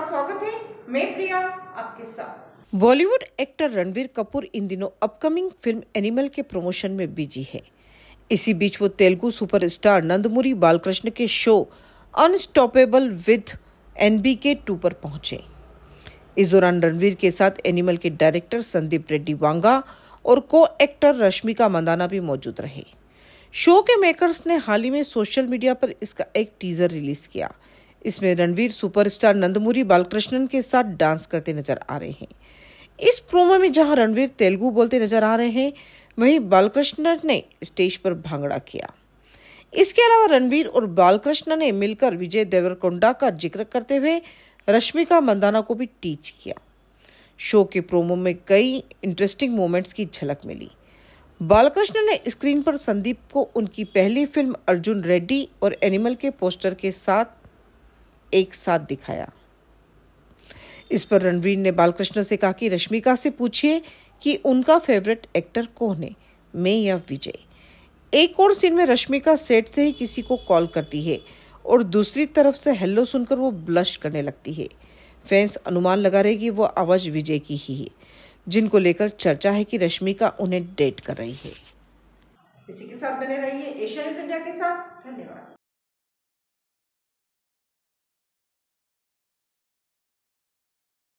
आपका स्वागत है मैं प्रिया आपके साथ बॉलीवुड एक्टर रणवीर कपूर इन दिनों अपकमिंग फिल्म एनिमल के प्रमोशन में बिजी है इसी बीच वो तेलुगु सुपरस्टार नंदमुरी बालकृष्ण के show Unstoppable with NB K two पर पहुंचे इस दौरान रणवीर के साथ एनिमल के डायरेक्टर संदीप रेड्डी वांगा और को एक्टर रश्मिका मंदाना भी मौजूद रहे शो के मेकर्स ने हाल ही में सोशल मीडिया पर इसका एक टीजर रिलीज किया इसमें रणवीर सुपरस्टार नंदमुरी बालकृष्णन के साथ डांस करते नजर आ रहे हैं इस प्रोमो में जहां रणवीर तेलुगु बोलते नजर आ रहे हैं वहीं बालकृष्णन ने स्टेज पर भांगड़ा किया इसके अलावा रणवीर और बालकृष्ण ने मिलकर विजय देवरकोंडा का जिक्र करते हुए रश्मिका मंदाना को भी टीच किया शो के प्रोमो में कई इंटरेस्टिंग मोमेंट्स की झलक मिली बालकृष्ण ने स्क्रीन पर संदीप को उनकी पहली फिल्म अर्जुन रेड्डी और एनिमल के पोस्टर के साथ एक साथ दिखाया इस पर रणवीर ने बालकृष्ण से कहा कि रश्मिका से पूछिए कि उनका फेवरेट एक्टर कौन है मैं या विजय एक और सीन में रश्मिका सेट से ही किसी को कॉल करती है और दूसरी तरफ से हेलो सुनकर वो ब्लश करने लगती है फैंस अनुमान लगा रहे कि वो आवाज़ विजय की ही है जिनको लेकर चर्चा है कि रश्मिका उन्हें डेट कर रही है इसी के साथ बने रहिए एशिया न्यूज इंडिया के साथ धन्यवाद